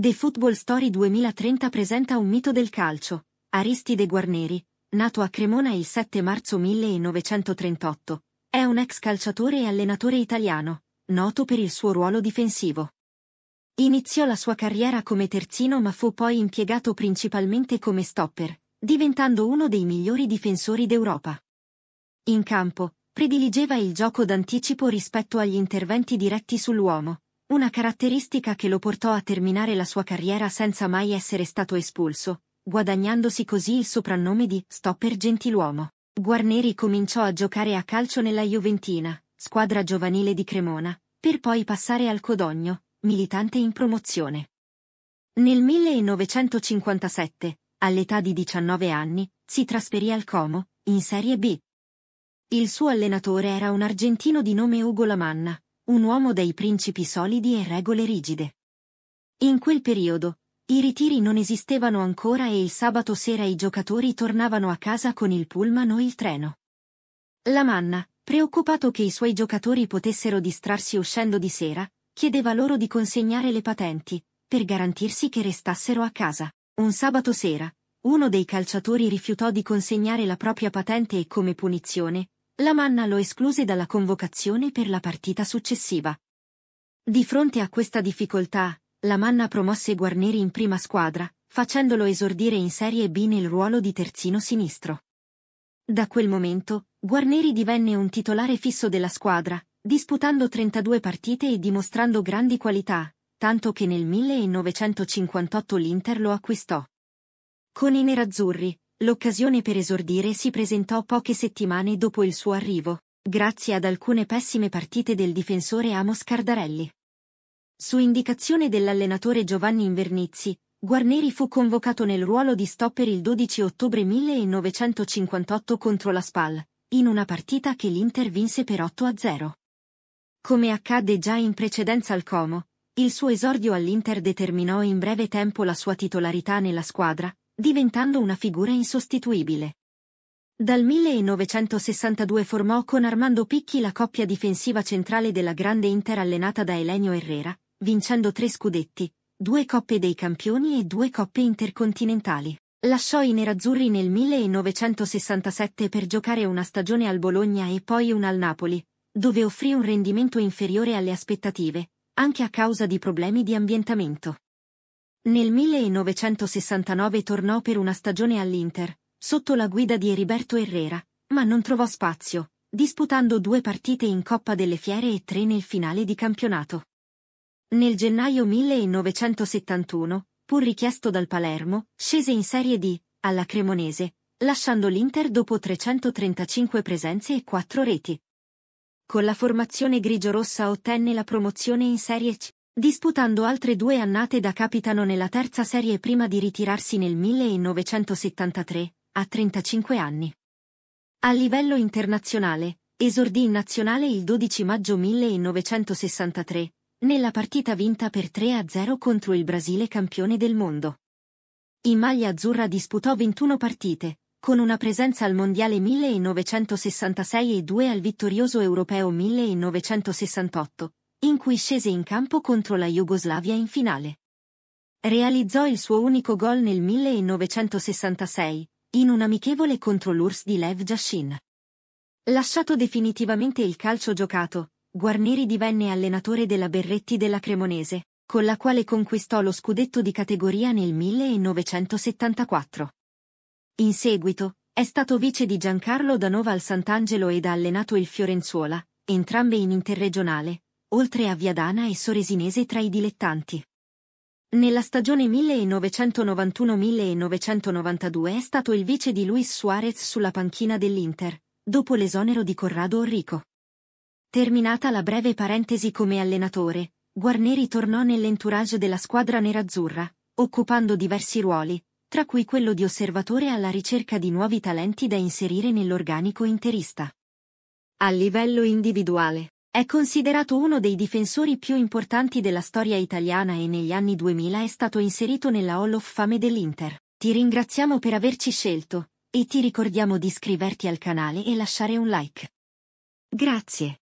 The Football Story 2030 presenta un mito del calcio, Aristide Guarneri, nato a Cremona il 7 marzo 1938. È un ex calciatore e allenatore italiano, noto per il suo ruolo difensivo. Iniziò la sua carriera come terzino ma fu poi impiegato principalmente come stopper, diventando uno dei migliori difensori d'Europa. In campo, prediligeva il gioco d'anticipo rispetto agli interventi diretti sull'uomo, una caratteristica che lo portò a terminare la sua carriera senza mai essere stato espulso, guadagnandosi così il soprannome di Stopper Gentiluomo. Guarneri cominciò a giocare a calcio nella Juventina, squadra giovanile di Cremona, per poi passare al Codogno, militante in promozione. Nel 1957, all'età di 19 anni, si trasferì al Como, in Serie B. Il suo allenatore era un argentino di nome Ugo Lamanna, un uomo dei principi solidi e regole rigide. In quel periodo, i ritiri non esistevano ancora e il sabato sera i giocatori tornavano a casa con il pullman o il treno. La manna, preoccupato che i suoi giocatori potessero distrarsi uscendo di sera, chiedeva loro di consegnare le patenti, per garantirsi che restassero a casa. Un sabato sera, uno dei calciatori rifiutò di consegnare la propria patente e come punizione, la Manna lo escluse dalla convocazione per la partita successiva. Di fronte a questa difficoltà, la Manna promosse Guarneri in prima squadra, facendolo esordire in Serie B nel ruolo di terzino sinistro. Da quel momento, Guarneri divenne un titolare fisso della squadra, disputando 32 partite e dimostrando grandi qualità, tanto che nel 1958 l'Inter lo acquistò. Con i nerazzurri, L'occasione per esordire si presentò poche settimane dopo il suo arrivo, grazie ad alcune pessime partite del difensore Amos Cardarelli. Su indicazione dell'allenatore Giovanni Invernizzi, Guarneri fu convocato nel ruolo di stopper il 12 ottobre 1958 contro la SPAL, in una partita che l'Inter vinse per 8-0. Come accadde già in precedenza al Como, il suo esordio all'Inter determinò in breve tempo la sua titolarità nella squadra, diventando una figura insostituibile. Dal 1962 formò con Armando Picchi la coppia difensiva centrale della grande Inter allenata da Elenio Herrera, vincendo tre scudetti, due coppe dei campioni e due coppe intercontinentali. Lasciò i nerazzurri nel 1967 per giocare una stagione al Bologna e poi una al Napoli, dove offrì un rendimento inferiore alle aspettative, anche a causa di problemi di ambientamento. Nel 1969 tornò per una stagione all'Inter, sotto la guida di Heriberto Herrera, ma non trovò spazio, disputando due partite in Coppa delle Fiere e tre nel finale di campionato. Nel gennaio 1971, pur richiesto dal Palermo, scese in Serie D, alla Cremonese, lasciando l'Inter dopo 335 presenze e 4 reti. Con la formazione grigio-rossa ottenne la promozione in Serie C disputando altre due annate da capitano nella terza serie prima di ritirarsi nel 1973, a 35 anni. A livello internazionale, esordì in nazionale il 12 maggio 1963, nella partita vinta per 3-0 contro il Brasile campione del mondo. In maglia azzurra disputò 21 partite, con una presenza al Mondiale 1966 e due al vittorioso europeo 1968, in cui scese in campo contro la Jugoslavia in finale. Realizzò il suo unico gol nel 1966, in un amichevole contro l'URSS di Lev Yashin. Lasciato definitivamente il calcio giocato, Guarneri divenne allenatore della Berretti della Cremonese, con la quale conquistò lo scudetto di categoria nel 1974. In seguito, è stato vice di Giancarlo Danova al Sant'Angelo ed ha allenato il Fiorenzuola, entrambe in interregionale, oltre a Viadana e Soresinese tra i dilettanti. Nella stagione 1991-1992 è stato il vice di Luis Suarez sulla panchina dell'Inter, dopo l'esonero di Corrado Orrico. Terminata la breve parentesi come allenatore, Guarneri tornò nell'entourage della squadra nerazzurra, occupando diversi ruoli, tra cui quello di osservatore alla ricerca di nuovi talenti da inserire nell'organico interista. A livello individuale è considerato uno dei difensori più importanti della storia italiana e negli anni 2000 è stato inserito nella Hall of Fame dell'Inter. Ti ringraziamo per averci scelto e ti ricordiamo di iscriverti al canale e lasciare un like. Grazie.